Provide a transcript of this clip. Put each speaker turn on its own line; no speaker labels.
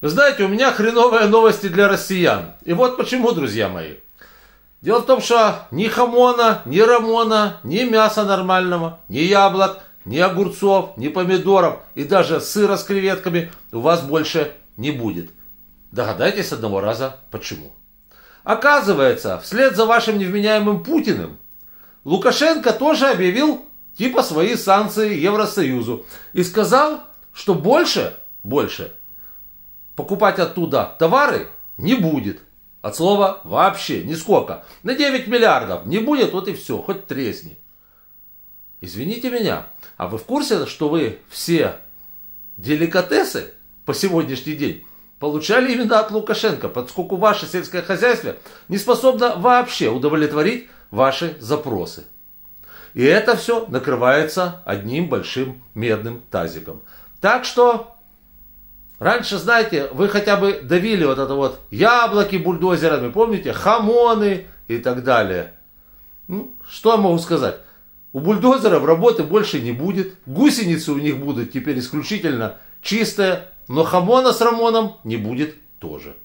Вы знаете, у меня хреновые новости для россиян. И вот почему, друзья мои. Дело в том, что ни хамона, ни рамона, ни мяса нормального, ни яблок, ни огурцов, ни помидоров и даже сыра с креветками у вас больше не будет. Догадайтесь одного раза почему. Оказывается, вслед за вашим невменяемым Путиным, Лукашенко тоже объявил типа свои санкции Евросоюзу и сказал, что больше, больше покупать оттуда товары не будет. От слова вообще нисколько. На 9 миллиардов не будет, вот и все, хоть тресни. Извините меня, а вы в курсе, что вы все деликатесы по сегодняшний день получали именно от Лукашенко, поскольку ваше сельское хозяйство не способно вообще удовлетворить ваши запросы. И это все накрывается одним большим медным тазиком. Так что Раньше, знаете, вы хотя бы давили вот это вот яблоки бульдозерами, помните, хамоны и так далее. Ну, что я могу сказать? У бульдозеров работы больше не будет. Гусеницы у них будут теперь исключительно чистые, но хамона с Рамоном не будет тоже.